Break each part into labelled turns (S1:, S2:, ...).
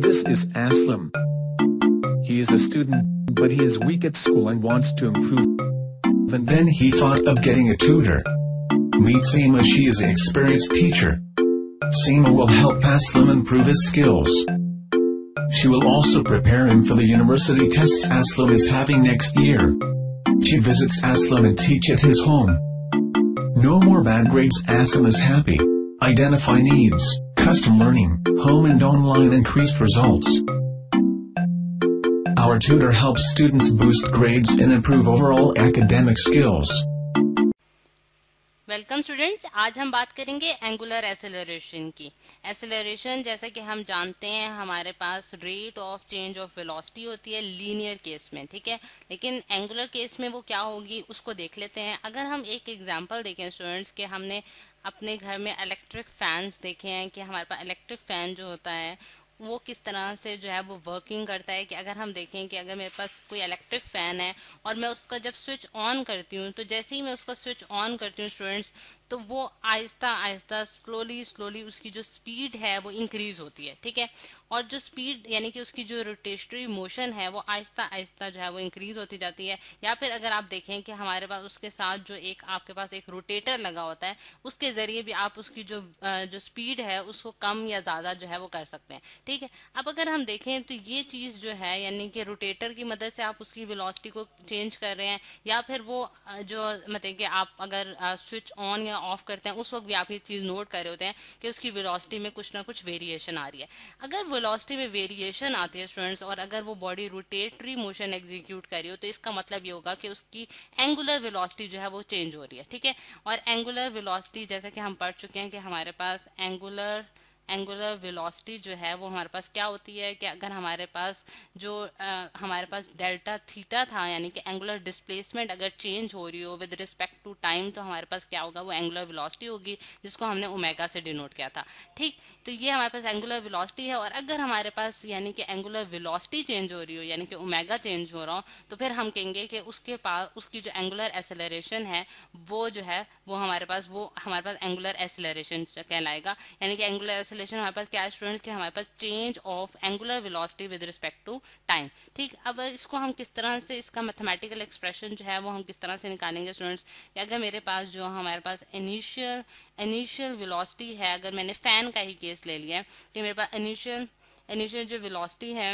S1: This is Aslam. He is a student, but he is weak at school and wants to improve. And then he thought of getting a tutor. Meet Seema she is an experienced teacher. Seema will help Aslam improve his skills. She will also prepare him for the university tests Aslam is having next year. She visits Aslam and teach at his home. No more bad grades Aslam is happy. Identify needs. custom learning, home and online increased results. Our tutor helps students boost grades and improve overall academic skills. Welcome students आज हम बात करेंगे angular acceleration की acceleration जैसे कि हम जानते हैं हमारे पास rate of change of velocity होती है लीनियर केस में ठीक है लेकिन एंगुलर केस में वो क्या होगी उसको देख लेते हैं अगर हम एक एग्जांपल देखें स्टूडेंट्स के हमने अपने घर में इलेक्ट्रिक फैंस देखे हैं कि हमारे पास इलेक्ट्रिक फ़ैन जो होता है वो किस तरह से जो है वो वर्किंग करता है कि अगर हम देखें कि अगर मेरे पास कोई इलेक्ट्रिक फ़ैन है और मैं उसका जब स्विच ऑन करती हूँ तो जैसे ही मैं उसका स्विच ऑन करती हूँ स्टूडेंट्स तो वो आहिस्ता आहिस्ता स्लोली स्लोली उसकी जो स्पीड है वो इंक्रीज होती है ठीक है और जो स्पीड यानी कि उसकी जो रोटेशनरी मोशन है वो आहिस्ता आहिस्ता जो है वो इंक्रीज होती जाती है या फिर अगर आप देखें कि हमारे पास उसके साथ जो एक आपके पास एक रोटेटर लगा होता है उसके जरिए भी आप उसकी जो जो स्पीड है उसको कम या ज्यादा जो है वो कर सकते हैं ठीक है अब अगर हम देखें तो ये चीज जो है यानी कि रोटेटर की मदद से आप उसकी वेलोसिटी को चेंज कर रहे हैं या फिर वो जो मतलब कि आप अगर स्विच ऑन या ऑफ करते हैं उस वक्त भी आप ये चीज़ नोट कर रहे होते हैं कि उसकी वेलोसिटी में कुछ ना कुछ वेरिएशन आ रही है अगर वेलोसिटी में वेरिएशन आती है स्टूडेंट्स और अगर वो बॉडी रोटेटरी मोशन एग्जीक्यूट कर रही हो तो इसका मतलब ये होगा कि उसकी एंगुलर विलॉसिटी जो है वो चेंज हो रही है ठीक है और एंगुलर विलॉसिटी जैसा कि हम पढ़ चुके हैं कि हमारे पास एंगुलर एंगुलर वेलोसिटी जो है वो हमारे पास क्या होती है कि अगर हमारे पास जो आ, हमारे पास डेल्टा थीटा था यानी कि एंगुलर डिस्प्लेसमेंट अगर चेंज हो रही हो विद रिस्पेक्ट टू टाइम तो हमारे पास क्या होगा वो एंगुलर वेलोसिटी होगी जिसको हमने ओमेगा से डिनोट किया था ठीक तो ये हमारे पास एंगुलर वेलोसिटी है और अगर हमारे पास यानी कि एंगुलर वेलोसिटी चेंज हो रही हो यानी कि ओमेगा चेंज हो रहा हो तो फिर हम कहेंगे कि उसके पास उसकी जो एंगुलर एसेलरेशन है वो जो है वो हमारे पास वो हमारे पास एंगुलर एसेलरेशन कहलाएगा यानी कि एंगुलर रिलेशन हमारे पास क्या स्टूडेंट्स के हमारे पास change of angular velocity with respect to time ठीक अब इसको हम किस तरह से इसका मैथमेटिकल एक्सप्रेशन जो है वो हम किस तरह से निकालेंगे स्टूडेंट्स कि अगर मेरे पास जो हमारे पास इनिशियल इनिशियल वेलोसिटी है अगर मैंने फैन का ही केस ले लिया है कि मेरे पास इनिशियल इनिशियल जो वेलोसिटी है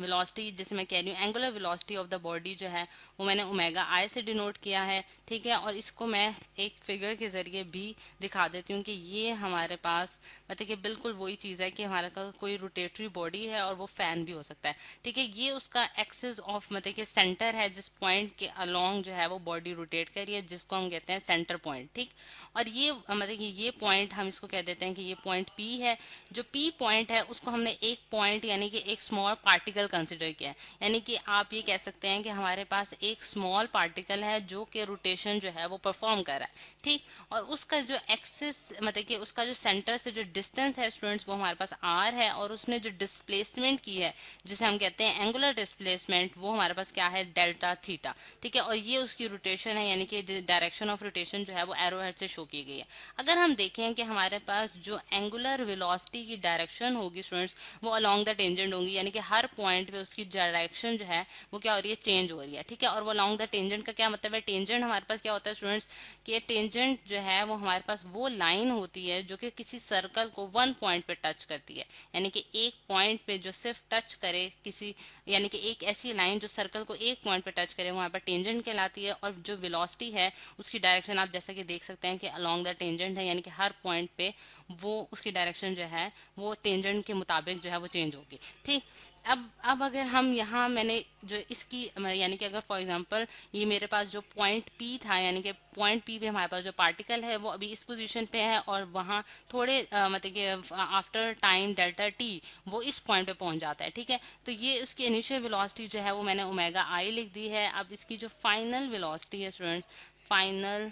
S1: वेलोसिटी जैसे मैं कह रही हूँ angular velocity of the body जो है वो मैंने ओमेगा आई से डिनोट किया है ठीक है और इसको मैं एक फिगर के ज़रिए भी दिखा देती हूँ कि ये हमारे पास मतलब कि बिल्कुल वही चीज़ है कि हमारा का कोई रोटेटरी बॉडी है और वो फैन भी हो सकता है ठीक है ये उसका एक्सेस ऑफ मतलब कि सेंटर है जिस पॉइंट के अलोंग जो है वो बॉडी रोटेट करिए जिसको हम कहते हैं सेंटर पॉइंट ठीक और ये मतलब कि ये पॉइंट हम इसको कह देते हैं कि ये पॉइंट पी है जो पी पॉइंट है उसको हमने एक पॉइंट यानी कि एक स्मॉल पार्टिकल कंसिडर किया है यानी कि आप ये कह सकते हैं कि हमारे पास एक स्मॉल पार्टिकल है जो कि रोटेशन जो है वो परफॉर्म कर रहा है ठीक और उसका जो एक्सेस मतलब कि उसका जो सेंटर से जो डिस्टेंस है स्टूडेंट्स वो हमारे पास आर है और उसने जो डिस्प्लेसमेंट की है जिसे हम कहते हैं एंगुलर डिस्प्लेसमेंट वो हमारे पास क्या है डेल्टा थीटा ठीक है और ये उसकी रोटेशन है यानी कि डायरेक्शन ऑफ रोटेशन जो है वो एरो से शो की गई है अगर हम देखें कि हमारे पास जो एंगुलर वेलोसिटी की डायरेक्शन होगी स्टूडेंट्स वो अलॉन्ग द टेंजेंट होंगी यानी कि हर पॉइंट पॉइंट पे उसकी डायरेक्शन जो है वो क्या हो रही है चेंज हो रही है ठीक है और वो लॉन्ग द टेंजेंट का क्या मतलब है टेंजेंट हमारे पास क्या होता है स्टूडेंट्स कि टेंजेंट जो है वो हमारे पास वो लाइन होती है जो कि किसी सर्कल को वन पॉइंट पे टच करती है यानी कि एक पॉइंट पे जो सिर्फ टच करे किसी यानी कि एक ऐसी लाइन जो सर्कल को एक पॉइंट पे टच करे वहां पर टेंजेंट कहलाती है और जो वेलोसिटी है उसकी डायरेक्शन आप जैसा कि देख सकते हैं कि अलॉन्ग द टेंजेंट है यानी कि हर पॉइंट पे वो उसकी डायरेक्शन जो है वो टेंजेंट के मुताबिक जो है वो चेंज होगी ठीक अब अब अगर हम यहाँ मैंने जो इसकी यानी कि अगर फॉर एग्जांपल ये मेरे पास जो पॉइंट पी था यानी कि पॉइंट पी पे हमारे पास जो पार्टिकल है वो अभी इस पोजीशन पे है और वहाँ थोड़े मतलब कि आफ्टर टाइम डेल्टा टी वो इस पॉइंट पे पहुँच जाता है ठीक है तो ये उसकी इनिशियल वेलोसिटी जो है वो मैंने ओमेगा आई लिख दी है अब इसकी जो फाइनल वेलोसिटी है स्टूडेंट फाइनल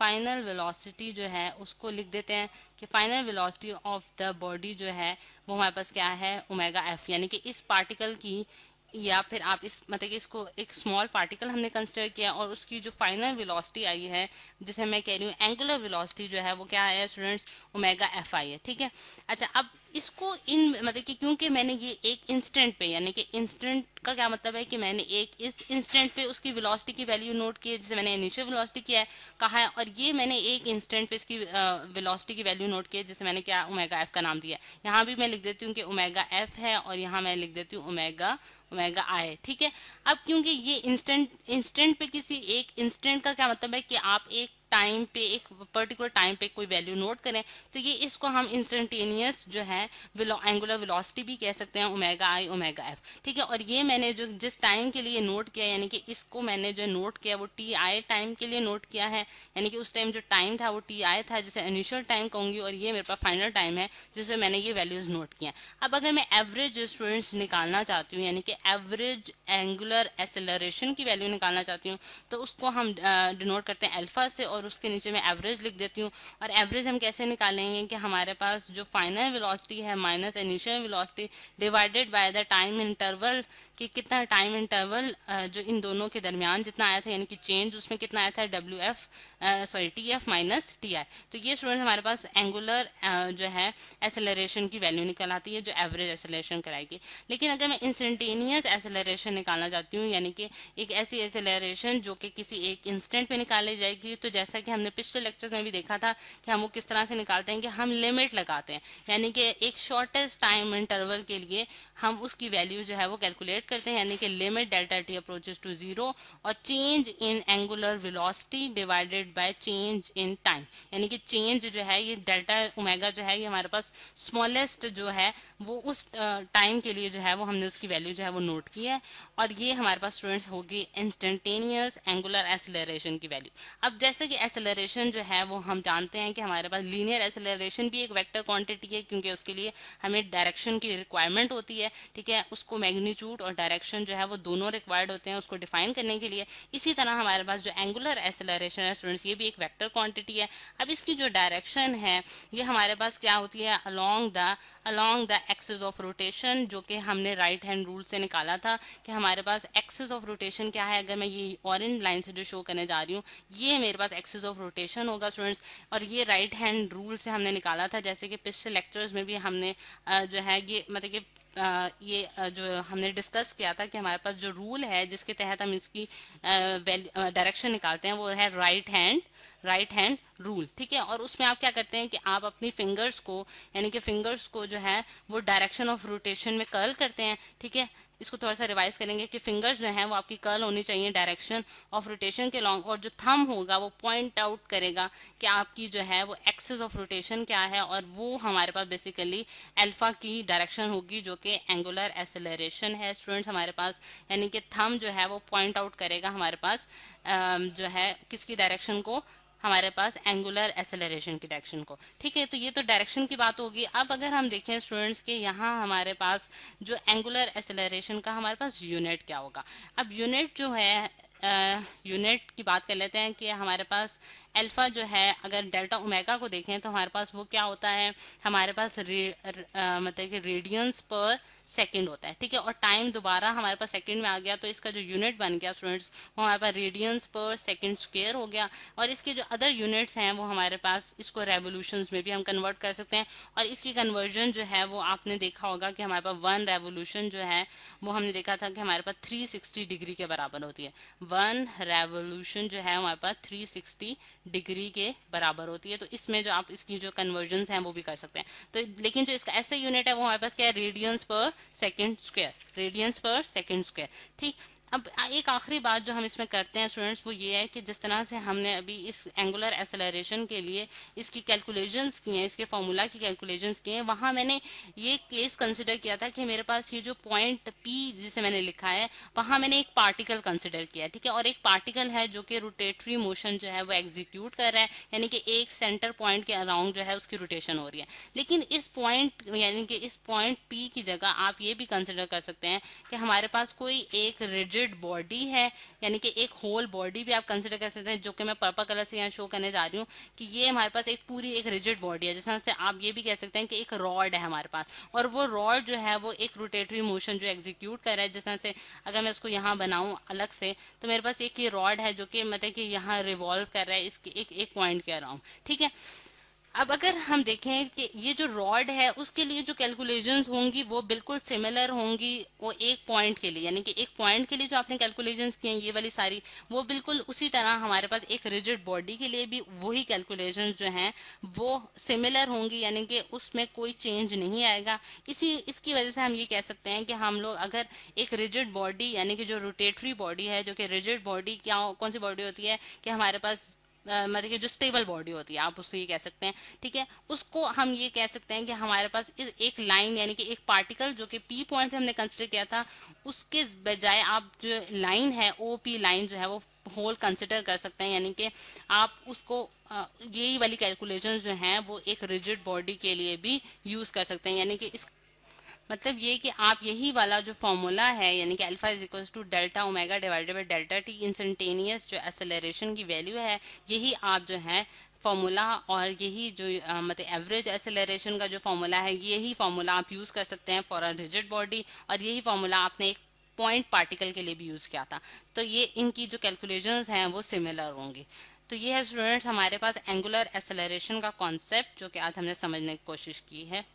S1: फाइनल वेलोसिटी जो है उसको लिख देते हैं कि final velocity of the body जो है वो हमारे पास क्या है ओमेगा एफ यानी कि इस पार्टिकल की या फिर आप इस मतलब कि इसको एक स्मॉल पार्टिकल हमने कंसिडर किया और उसकी जो फाइनल वेलोसिटी आई है जिसे मैं कह रही हूँ एंगुलर वेलोसिटी जो है वो क्या है स्टूडेंट्स ओमेगा एफ आई है ठीक है अच्छा अब इसको इन मतलब कि क्योंकि मैंने ये एक इंस्टेंट पे यानी कि इंस्टेंट का क्या मतलब है कि मैंने एक इस इंस्टेंट पे उसकी वेलोसिटी की वैल्यू नोट की है जिसे मैंने इनिशियल वेलोसिटी किया है कहा है और ये मैंने एक इंस्टेंट पे इसकी वेलोसिटी की वैल्यू नोट की है जिसे मैंने क्या ओमेगा एफ का नाम दिया है यहाँ भी मैं लिख देती हूँ कि ओमेगा एफ है और यहाँ मैं लिख देती हूँ ओमेगा ओमेगा आए ठीक है अब क्योंकि ये इंस्टेंट इंस्टेंट पे किसी एक इंस्टेंट का क्या मतलब है कि आप एक टाइम पे एक पर्टिकुलर टाइम पे कोई वैल्यू नोट करें तो ये इसको हम इंस्टेंटेनियस जो है एंगुलर वेलोसिटी भी कह सकते हैं ओमेगा आई ओमेगा एफ ठीक है और ये मैंने जो जिस टाइम के लिए नोट किया यानी कि इसको मैंने जो नोट किया वो टी आई टाइम के लिए नोट किया है यानी कि उस टाइम जो टाइम था वो टी आई था जिसे इनिशियल टाइम कहूंगी और ये मेरे पास फाइनल टाइम है जिसमें मैंने ये वैल्यूज़ नोट किया अब अगर मैं एवरेज स्टूडेंट्स निकालना चाहती हूँ यानी कि एवरेज एंगुलर एसेलरेशन की वैल्यू निकालना चाहती हूँ तो उसको हम डिनोट करते हैं एल्फा से और और उसके नीचे मैं एवरेज लिख देती हूँ और एवरेज हम कैसे निकालेंगे कि हमारे पास जो फाइनल वेलोसिटी है minus initial velocity divided by the time interval कि कितना टाइम इंटरवल जो इन दोनों के दरमियान जितना आया था यानी कि चेंज उसमें कितना आया था W F sorry T F minus T I तो ये स्टूडेंट हमारे पास एंगुलर जो है एसेलरेशन की वैल्यू निकल आती है जो एवरेज एसेलरेशन कराएगी लेकिन अगर मैं इंस्टेंटेनियस एसेलरेशन निकालना चाहती हूँ यानी कि एक ऐसी एसेलरेशन जो कि किसी एक इंस्टेंट पर निकाली जाएगी तो जैसे जैसा कि हमने पिछले लेक्चर में भी देखा था कि हम वो किस तरह से निकालते हैं कि हम लिमिट लगाते हैं यानी कि एक शॉर्टेस्ट टाइम इंटरवल के लिए हम उसकी वैल्यू जो है वो कैलकुलेट करते हैं यानी कि limit delta T approaches to zero और change in angular velocity divided by change in time यानी कि चेंज जो है ये डेल्टा ओमेगा जो है ये हमारे पास स्मॉलेस्ट जो है वो उस टाइम के लिए जो है वो हमने उसकी वैल्यू जो है वो नोट की है और ये हमारे पास स्टूडेंट्स होगी इंस्टेंटेनियस एंगुलर एसलेशन की वैल्यू अब जैसे कि एसेलरेशन जो है वो हम जानते हैं कि हमारे पास लीनियर एसेलरेशन भी एक वेक्टर क्वांटिटी है क्योंकि उसके लिए हमें डायरेक्शन की रिक्वायरमेंट होती है ठीक है उसको मैग्नीट्यूड और डायरेक्शन जो है वो दोनों रिक्वायर्ड होते हैं उसको डिफाइन करने के लिए इसी तरह हमारे पास जो एंगुलर एसेलरेशन है स्टूडेंट्स ये भी एक वैक्टर क्वान्टिटी है अब इसकी जो डायरेक्शन है ये हमारे पास क्या होती है along the along the axis of rotation जो कि हमने राइट हैंड रूल से निकाला था कि हमारे पास एक्सेस ऑफ रोटेशन क्या है अगर मैं ये ऑरेंज लाइन से जो शो करने जा रही हूँ ये मेरे पास एक्सिस ऑफ रोटेशन होगा स्टूडेंट्स और ये राइट हैंड रूल से हमने निकाला था जैसे कि पिछले लेक्चर्स में भी हमने जो है ये मतलब कि ये जो हमने डिस्कस किया था कि हमारे पास जो रूल है जिसके तहत हम इसकी डायरेक्शन निकालते हैं वो है right hand right hand rule ठीक है और उसमें आप क्या करते हैं कि आप अपनी फिंगर्स को यानी कि फिंगर्स को जो है वो डायरेक्शन ऑफ रोटेशन में कर्ल करते हैं ठीक है इसको थोड़ा सा रिवाइज करेंगे कि फिंगर्स जो हैं वो आपकी कर्ल होनी चाहिए डायरेक्शन ऑफ रोटेशन के लॉन्ग और जो थम होगा वो पॉइंट आउट करेगा कि आपकी जो है वो एक्सेस ऑफ रोटेशन क्या है और वो हमारे पास बेसिकली अल्फा की डायरेक्शन होगी जो कि एंगुलर एसेलरेशन है स्टूडेंट्स हमारे पास यानी कि थम जो है वो पॉइंट आउट करेगा हमारे पास जो है किसकी डायरेक्शन को हमारे पास एंगुलर एसेलरेशन की डायरेक्शन को ठीक है तो ये तो डायरेक्शन की बात होगी अब अगर हम देखें स्टूडेंट्स के यहाँ हमारे पास जो एंगुलर एसेलरेशन का हमारे पास यूनिट क्या होगा अब यूनिट जो है यूनिट की बात कर लेते हैं कि हमारे पास अल्फ़ा जो है अगर डेल्टा ओमेगा को देखें तो हमारे पास वो क्या होता है हमारे पास रे, र, आ, मतलब कि रेडियंस पर सेकंड होता है ठीक है और टाइम दोबारा हमारे पास सेकंड में आ गया तो इसका जो यूनिट बन गया स्टूडेंट्स वो हमारे पास रेडियंस पर सेकंड स्क्वेयर हो गया और इसके जो अदर यूनिट्स हैं वो हमारे पास इसको रेवोल्यूशन में भी हम कन्वर्ट कर सकते हैं और इसकी कन्वर्जन जो है वो आपने देखा होगा कि हमारे पास वन रेवोल्यूशन जो है वो हमने देखा था कि हमारे पास थ्री डिग्री के बराबर होती है वन रेवोल्यूशन जो है हमारे पास थ्री डिग्री के बराबर होती है तो इसमें जो आप इसकी जो कन्वर्जन हैं वो भी कर सकते हैं तो लेकिन जो इसका ऐसे यूनिट है वो हमारे पास क्या है radians per second square radians per second square ठीक अब एक आखिरी बात जो हम इसमें करते हैं स्टूडेंट्स वो ये है कि जिस तरह से हमने अभी इस एंगुलर एसेलरेशन के लिए इसकी कैलकुलेशंस की हैं इसके फार्मूला की कैलकुलेशंस की हैं वहाँ मैंने ये केस कंसिडर किया था कि मेरे पास ये जो पॉइंट पी जिसे मैंने लिखा है वहाँ मैंने एक पार्टिकल कंसिडर किया ठीक है और एक पार्टिकल है जो कि रोटेटरी मोशन जो है वो एग्जीक्यूट कर रहा है यानी कि एक सेंटर पॉइंट के अराउंड जो है उसकी रोटेशन हो रही है लेकिन इस पॉइंट यानी कि इस पॉइंट पी की जगह आप ये भी कंसिडर कर सकते हैं कि हमारे पास कोई एक रिजिड सॉलिड बॉडी है यानी कि एक होल बॉडी भी आप कंसिडर कर सकते हैं जो कि मैं पर्पल कलर से यहाँ शो करने जा रही हूँ कि ये हमारे पास एक पूरी एक रिजिड बॉडी है जिस से आप ये भी कह सकते हैं कि एक रॉड है हमारे पास और वो रॉड जो है वो एक रोटेटरी मोशन जो एग्जीक्यूट कर रहा है जिस से अगर मैं उसको यहाँ बनाऊँ अलग से तो मेरे पास एक ये रॉड है जो कि मतलब कि यहाँ रिवॉल्व कर रहा है इसके एक एक पॉइंट कह रहा हूँ ठीक है अब अगर हम देखें कि ये जो रॉड है उसके लिए जो कैलकुलेशंस होंगी वो बिल्कुल सिमिलर होंगी वो एक पॉइंट के लिए यानी कि एक पॉइंट के लिए जो आपने कैलकुलेशंस किए हैं ये वाली सारी वो बिल्कुल उसी तरह हमारे पास एक रिजिड बॉडी के लिए भी वही कैलकुलेशंस जो हैं वो सिमिलर होंगी यानी कि उसमें कोई चेंज नहीं आएगा इसी इसकी वजह से हम ये कह सकते हैं कि हम लोग अगर एक रिजिड बॉडी यानी कि जो रोटेटरी बॉडी है जो कि रिजिड बॉडी क्या कौन सी बॉडी होती है कि हमारे पास मतलब कि जो स्टेबल बॉडी होती है आप उससे ये कह सकते हैं ठीक है उसको हम ये कह सकते हैं कि हमारे पास एक लाइन यानी कि एक पार्टिकल जो कि पी पॉइंट पे हमने कंसिडर किया था उसके बजाय आप जो लाइन है ओ पी लाइन जो है वो होल कंसिडर कर सकते हैं यानी कि आप उसको यही वाली कैलकुलेशन जो हैं वो एक रिजिड बॉडी के लिए भी यूज कर सकते हैं यानी कि इस मतलब ये कि आप यही वाला जो फॉर्मूला है यानी कि alpha is equals to delta omega divided by delta T instantaneous जो एसेलरेशन की वैल्यू है यही आप जो है फार्मूला और यही जो आ, मतलब एवरेज एसेलरेशन का जो फार्मूला है यही फार्मूला आप यूज़ कर सकते हैं फॉर अ रिजिड बॉडी और यही फार्मूला आपने एक पॉइंट पार्टिकल के लिए भी यूज़ किया था तो ये इनकी जो कैलकुलेशन हैं वो सिमिलर होंगी तो ये है स्टूडेंट्स हमारे पास एंगुलर एसेलरेशन का कॉन्सेप्ट जो कि आज हमने समझने की कोशिश की है